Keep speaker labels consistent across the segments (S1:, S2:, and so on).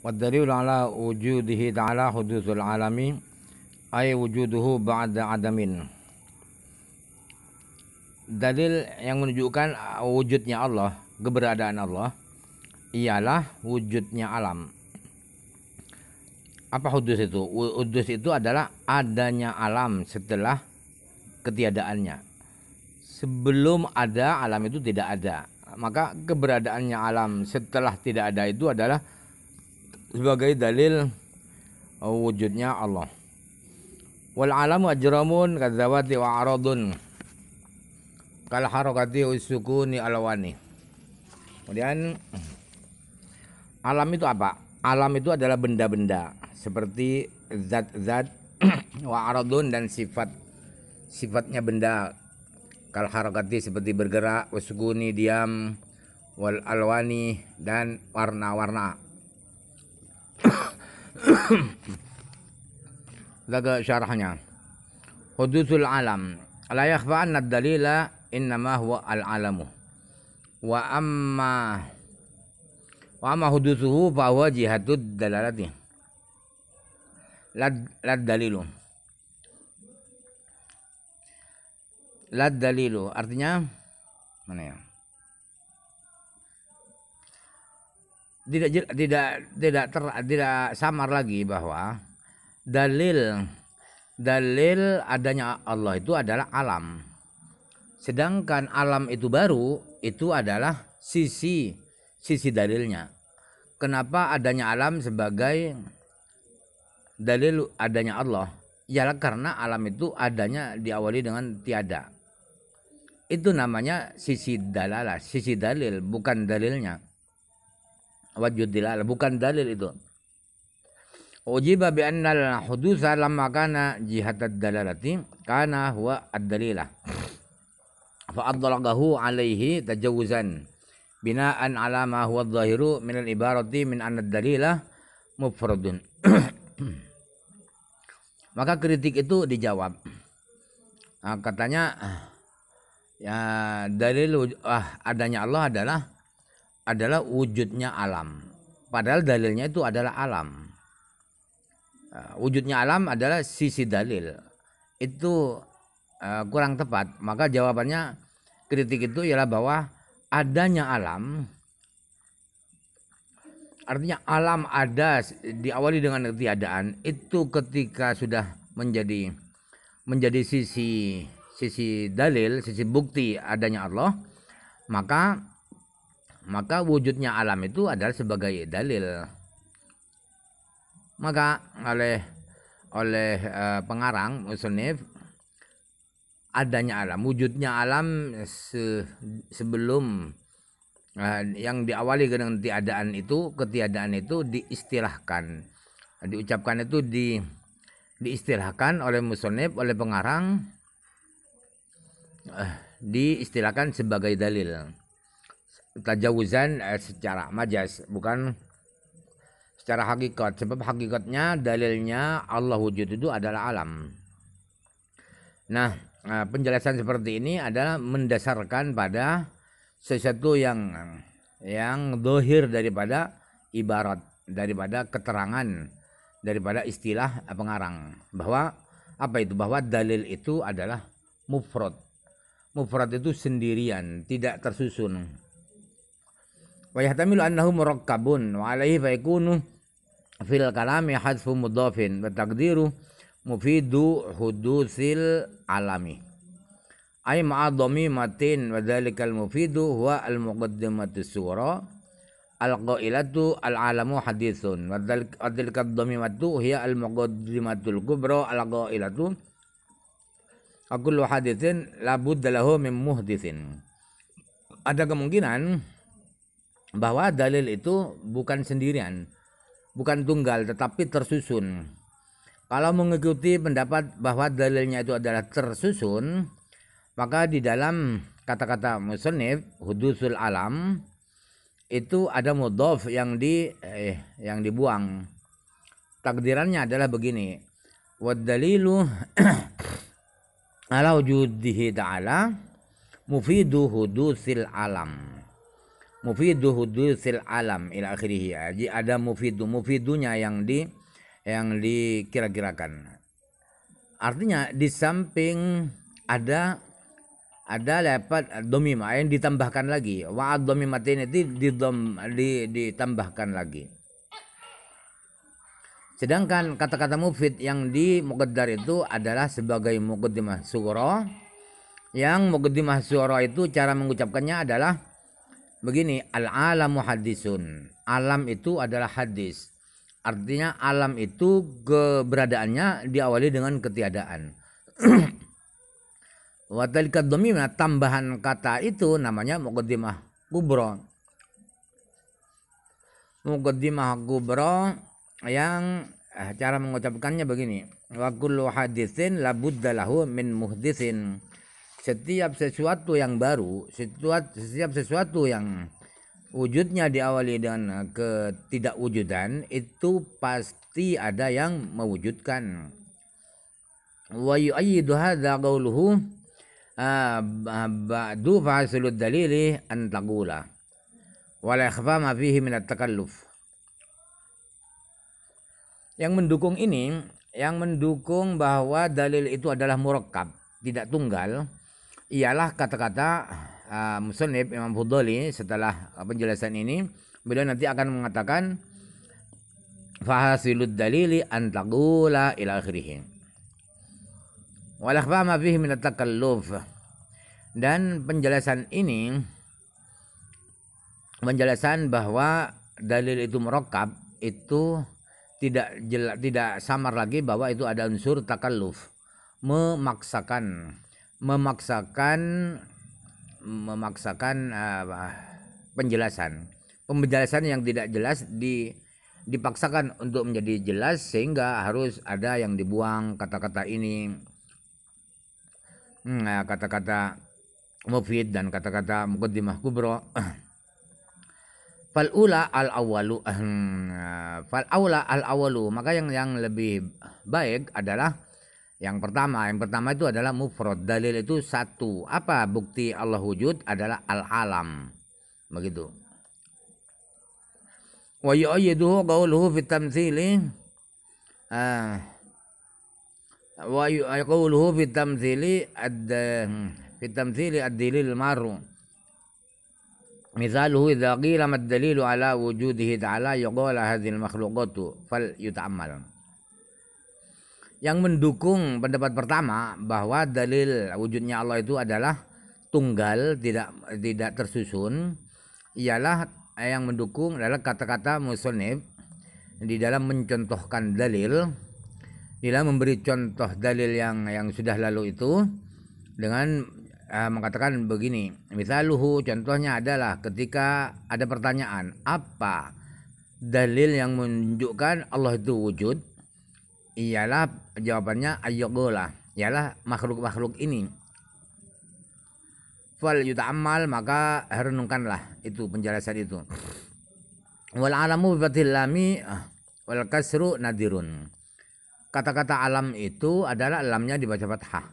S1: والدليل على وجوده تعالى حدوث العالم أي وجوده بعد عدم dalil yang menunjukkan wujudnya Allah, keberadaan Allah ialah wujudnya alam. Apa hudus itu? Hudus itu adalah adanya alam setelah ketiadaannya. Sebelum ada alam itu tidak ada. Maka keberadaannya alam setelah tidak ada itu adalah sebagai dalil uh, wujudnya Allah. Wal alamu ajramun kadzawati wa aradun kal harakati usukuni alawani. Kemudian alam itu apa? Alam itu adalah benda-benda seperti zat-zat wa aradun dan sifat sifatnya benda kal harakati seperti bergerak usukuni diam wal alwani dan warna-warna Zaga syarahnya. Hudusul alam. La yakhfa'anna dalila innama huwa al-alamu. Wa amma wa amma hudusuhu fa huwa jihatud dalalati. Lad, lad dalilu. Lad dalilu artinya mana ya? tidak tidak tidak ter, tidak samar lagi bahwa dalil dalil adanya Allah itu adalah alam. Sedangkan alam itu baru itu adalah sisi sisi dalilnya. Kenapa adanya alam sebagai dalil adanya Allah? ya karena alam itu adanya diawali dengan tiada. Itu namanya sisi dalalah, sisi dalil bukan dalilnya wajud dilala bukan dalil itu ujiba bi annal hudutsa lamma kana ad dalalati kana huwa ad-dalilah fa adlaqahu alaihi tajawuzan binaan ala ma huwa adh-dhahiru min al-ibarati min anna ad-dalilah mufradun maka kritik itu dijawab nah, katanya ya dalil ah, adanya Allah adalah adalah wujudnya alam. Padahal dalilnya itu adalah alam. Eh, wujudnya alam adalah sisi dalil. Itu uh, kurang tepat. Maka jawabannya kritik itu ialah bahwa adanya alam artinya alam ada diawali dengan ketiadaan itu ketika sudah menjadi menjadi sisi sisi dalil, sisi bukti adanya Allah, maka maka wujudnya alam itu adalah sebagai dalil maka oleh oleh uh, pengarang musonif adanya alam wujudnya alam se, sebelum uh, yang diawali dengan tiadaan itu ketiadaan itu diistilahkan diucapkan itu di diistilahkan oleh musonif oleh pengarang uh, diistilahkan sebagai dalil tajawuzan eh, secara majas bukan secara hakikat sebab hakikatnya dalilnya Allah wujud itu adalah alam nah eh, penjelasan seperti ini adalah mendasarkan pada sesuatu yang yang dohir daripada ibarat daripada keterangan daripada istilah pengarang bahwa apa itu bahwa dalil itu adalah mufrad mufrad itu sendirian tidak tersusun ويحتمل أنه مركب وعليه فيكون في الكلام حذف مضاف والتقدير مفيد حدوث العلم أي مع ضميمتين وذلك المفيد هو المقدمة الصغرى القائلة العالم حديث وتلك الضميمة هي المقدمة الكبرى القائلة وكل حديث لابد له من محدث ada kemungkinan bahwa dalil itu bukan sendirian, bukan tunggal tetapi tersusun. Kalau mengikuti pendapat bahwa dalilnya itu adalah tersusun, maka di dalam kata-kata musnif hudusul alam itu ada mudhof yang di eh, yang dibuang. Takdirannya adalah begini. Wad dalilu ala wujudihi ta'ala mufidu hudusil alam mufidu hudusil alam ila akhirih ya. Jadi ada mufidu mufidunya yang di yang dikira-kirakan. Artinya di samping ada ada lepat domima yang ditambahkan lagi. Wa'ad domima ini di, di, di ditambahkan lagi. Sedangkan kata-kata mufid yang di mukaddar itu adalah sebagai mukaddimah suro yang mukaddimah suro itu cara mengucapkannya adalah begini al-alamu hadisun. Alam itu adalah hadis. Artinya alam itu keberadaannya diawali dengan ketiadaan. Watalika domimah tambahan kata itu namanya mukaddimah kubro. Mukaddimah kubro yang eh, cara mengucapkannya begini. Wa hadisin labuddalahu min muhdisin setiap sesuatu yang baru, setiap sesuatu yang wujudnya diawali dengan ketidakwujudan itu pasti ada yang mewujudkan. Wa yu'ayyidu hadza qawluhu ah, ba'du fahasulud dalili an taqula wa la ikhfa ma fihi min at-takalluf. Yang mendukung ini, yang mendukung bahwa dalil itu adalah murakkab, tidak tunggal, ialah kata-kata uh, ah, Musonib Imam Fudoli setelah ah, penjelasan ini beliau nanti akan mengatakan fahasilud dalili taqula ila akhirih wal ma fihi min takalluf dan penjelasan ini penjelasan bahwa dalil itu merokap itu tidak jelas tidak samar lagi bahwa itu ada unsur takalluf memaksakan memaksakan memaksakan apa, penjelasan penjelasan yang tidak jelas di dipaksakan untuk menjadi jelas sehingga harus ada yang dibuang kata-kata ini hmm, nah, kata-kata hmm, mufid dan kata-kata mukaddimah kubro fal ula al awalu nah, fal aula al awalu maka yang yang lebih baik adalah yang pertama, yang pertama itu adalah mufrad. Dalil itu satu. Apa bukti Allah wujud adalah al-alam. Begitu. Wa yu'ayyiduhu qawluhu fi tamtsili ah. wa yu'ayyiduhu fi tamtsili ad fi tamtsili ad-dalil maru. ma ad قيل ala wujudihi ta'ala وجوده hadhihi al-makhluqatu fal yut'amalu yang mendukung pendapat pertama bahwa dalil wujudnya Allah itu adalah tunggal tidak tidak tersusun ialah yang mendukung adalah kata-kata musonib di dalam mencontohkan dalil di dalam memberi contoh dalil yang yang sudah lalu itu dengan uh, mengatakan begini misaluhu contohnya adalah ketika ada pertanyaan apa dalil yang menunjukkan Allah itu wujud ialah jawabannya ayogola ialah makhluk-makhluk ini fal amal maka renungkanlah itu penjelasan itu wal alamu ah, wal kasru nadirun kata-kata alam itu adalah alamnya dibaca fathah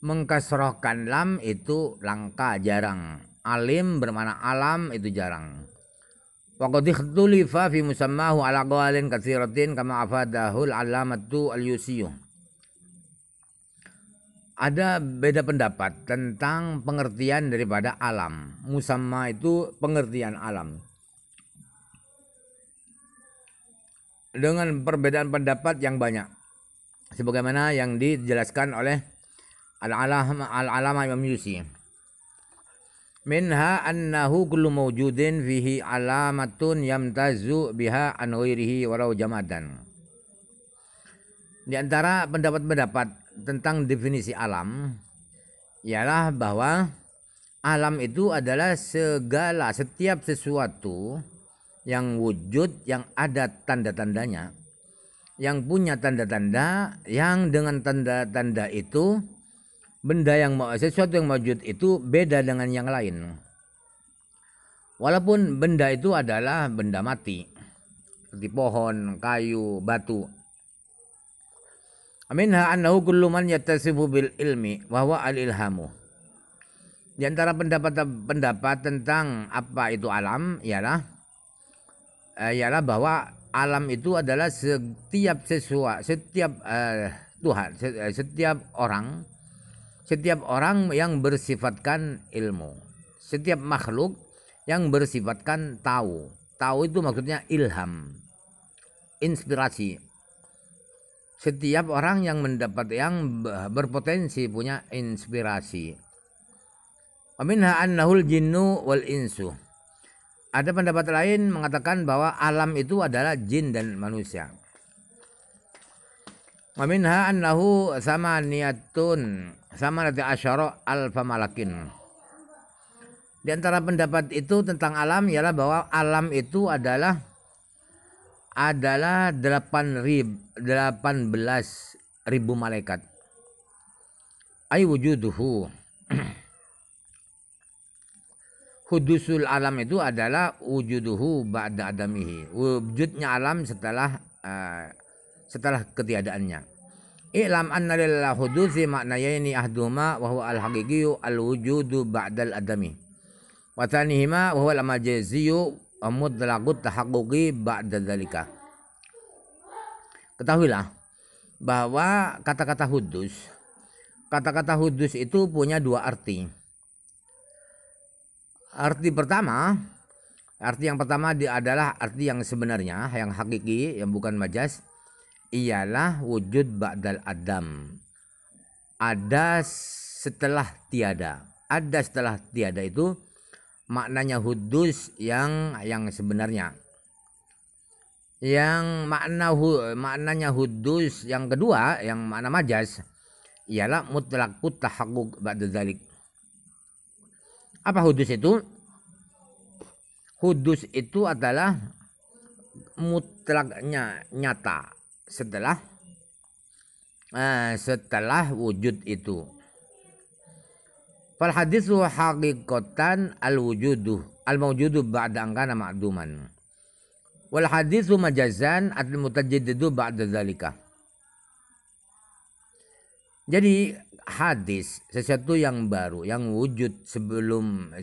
S1: mengkasrohkan lam itu langka jarang alim bermana alam itu jarang وقد اختلف في مسماه على قوال كثيرة كما أفاده العلامة اليوسي ada beda pendapat tentang pengertian daripada alam. Musamma itu pengertian alam. Dengan perbedaan pendapat yang banyak. Sebagaimana yang dijelaskan oleh al alam al Imam Yusuf minha annahu kullu mawjudin fihi alamatun yamtazu biha an ghairihi walau jamadan di antara pendapat-pendapat tentang definisi alam ialah bahwa alam itu adalah segala setiap sesuatu yang wujud yang ada tanda-tandanya yang punya tanda-tanda yang dengan tanda-tanda itu benda yang sesuatu yang wujud itu beda dengan yang lain. Walaupun benda itu adalah benda mati, seperti pohon, kayu, batu. Aminha annahu kullu man yattasifu bil ilmi wa huwa al ilhamu. Di antara pendapat-pendapat tentang apa itu alam ialah eh, ialah bahwa alam itu adalah setiap sesuatu, setiap uh, Tuhan, eh, setiap orang setiap orang yang bersifatkan ilmu, setiap makhluk yang bersifatkan tahu. Tahu itu maksudnya ilham, inspirasi. Setiap orang yang mendapat yang berpotensi punya inspirasi. Aminha annahul jinnu wal insu. Ada pendapat lain mengatakan bahwa alam itu adalah jin dan manusia. Aminha annahu samaniyatun sama nanti asyara alfa malakin. Di antara pendapat itu tentang alam ialah bahwa alam itu adalah adalah 8 rib, 18 ribu malaikat. Ay wujuduhu. Hudusul alam itu adalah wujuduhu ba'da adamihi. Wujudnya alam setelah uh, setelah ketiadaannya. Ilam anna lillah hudusi maknayaini ahduma wa huwa al-haqiqiyu al-wujudu ba'dal adami. Wa tanihima wa huwa al-majaziyu mudlagut tahaqquqi ba'da dzalika. Ketahuilah bahwa kata-kata hudus kata-kata hudus itu punya dua arti. Arti pertama, arti yang pertama adalah arti yang sebenarnya, yang hakiki, yang bukan majas ialah wujud ba'dal adam. Ada setelah tiada. Ada setelah tiada itu maknanya hudus yang yang sebenarnya. Yang makna hu, maknanya hudus yang kedua yang makna majas ialah mutlakut tahakkuk ba'da dalik. Apa hudus itu? Hudus itu adalah mutlaknya nyata setelah uh, setelah wujud itu fal hadithu haqiqatan al wujudu al mawjudu ba'da angkana ma'duman wal hadithu majazan al mutajaddidu ba'da dzalika jadi hadis sesuatu yang baru yang wujud sebelum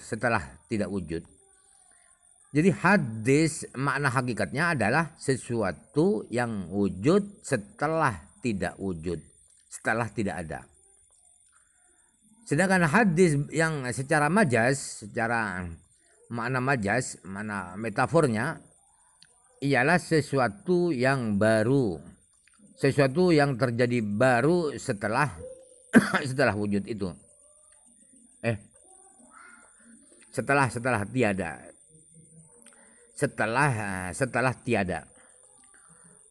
S1: setelah tidak wujud jadi hadis makna hakikatnya adalah sesuatu yang wujud setelah tidak wujud, setelah tidak ada. Sedangkan hadis yang secara majas, secara makna majas, makna metafornya ialah sesuatu yang baru. Sesuatu yang terjadi baru setelah setelah wujud itu. Eh. Setelah setelah tiada setelah eh, setelah tiada.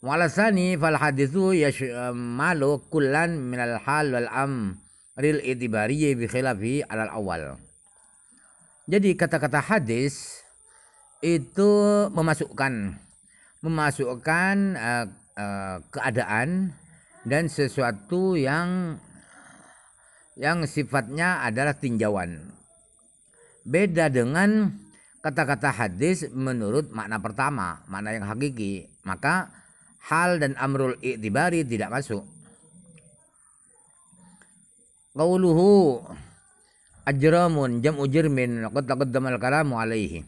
S1: Walasani fal hadithu yashmalu eh, kullan minal hal wal am ril itibariye bi khilafi alal awal. Jadi kata-kata hadis itu memasukkan memasukkan uh, uh, keadaan dan sesuatu yang yang sifatnya adalah tinjauan. Beda dengan kata-kata hadis menurut makna pertama, makna yang hakiki, maka hal dan amrul i'tibari tidak masuk. Qauluhu ajramun jam ujirmin laqad taqaddama al-kalamu alaihi.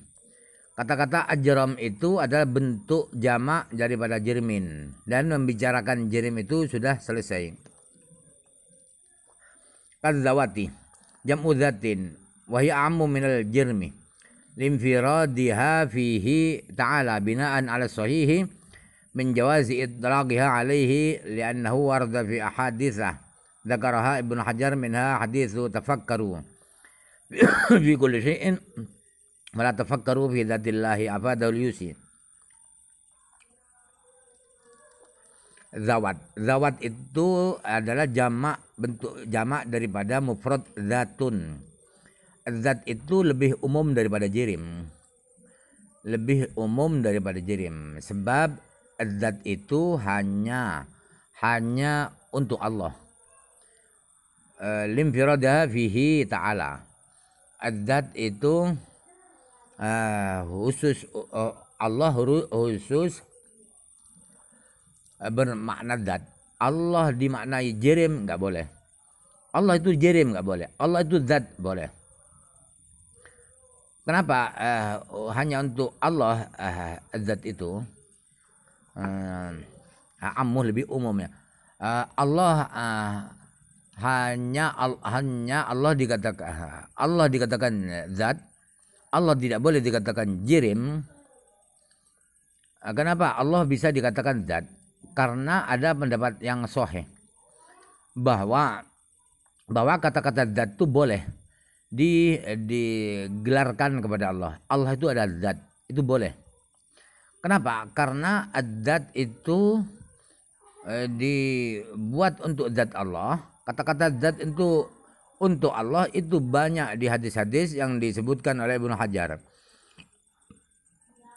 S1: Kata-kata ajram itu adalah bentuk jamak daripada jirmin dan membicarakan jirim itu sudah selesai. Kadzawati jam'u dzatin wa hiya ammu minal jirmi linfiradiha fihi ta'ala binaan ala sahihi min jawazi itlaqiha alaihi li'annahu warda fi ahadithah ذكرها ابن حجر منها حديث تفكروا في كل شيء ولا تفكروا في ذات الله أفاده zawat zawat itu adalah jamak bentuk jamak daripada mufrad zatun zat itu lebih umum daripada jirim lebih umum daripada jirim sebab zat itu hanya hanya untuk Allah e, limfirada fihi ta'ala zat itu uh, khusus uh, Allah khusus bermakna zat Allah dimaknai jirim nggak boleh Allah itu jirim nggak boleh Allah itu zat boleh Kenapa uh, hanya untuk Allah uh, zat itu uh, ammuh lebih umumnya. Uh, Allah uh, hanya al, hanya Allah dikatakan Allah dikatakan zat Allah tidak boleh dikatakan jirim kenapa Allah bisa dikatakan zat karena ada pendapat yang soheh bahwa bahwa kata-kata zat itu boleh di eh, digelarkan kepada Allah. Allah itu ada zat, itu boleh. Kenapa? Karena zat itu e, dibuat untuk zat Allah. Kata-kata zat itu untuk Allah itu banyak di hadis-hadis yang disebutkan oleh Ibnu Hajar.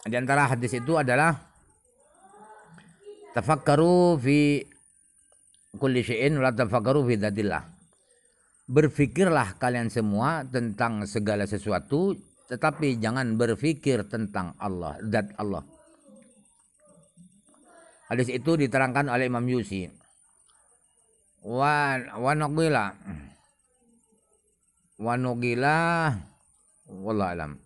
S1: Di antara hadis itu adalah tafakkaru fi kulli syai'in wa tafakkaru fi dzatillah berpikirlah kalian semua tentang segala sesuatu tetapi jangan berpikir tentang Allah zat Allah hadis itu diterangkan oleh Imam Yusi wa wa nugila wa alam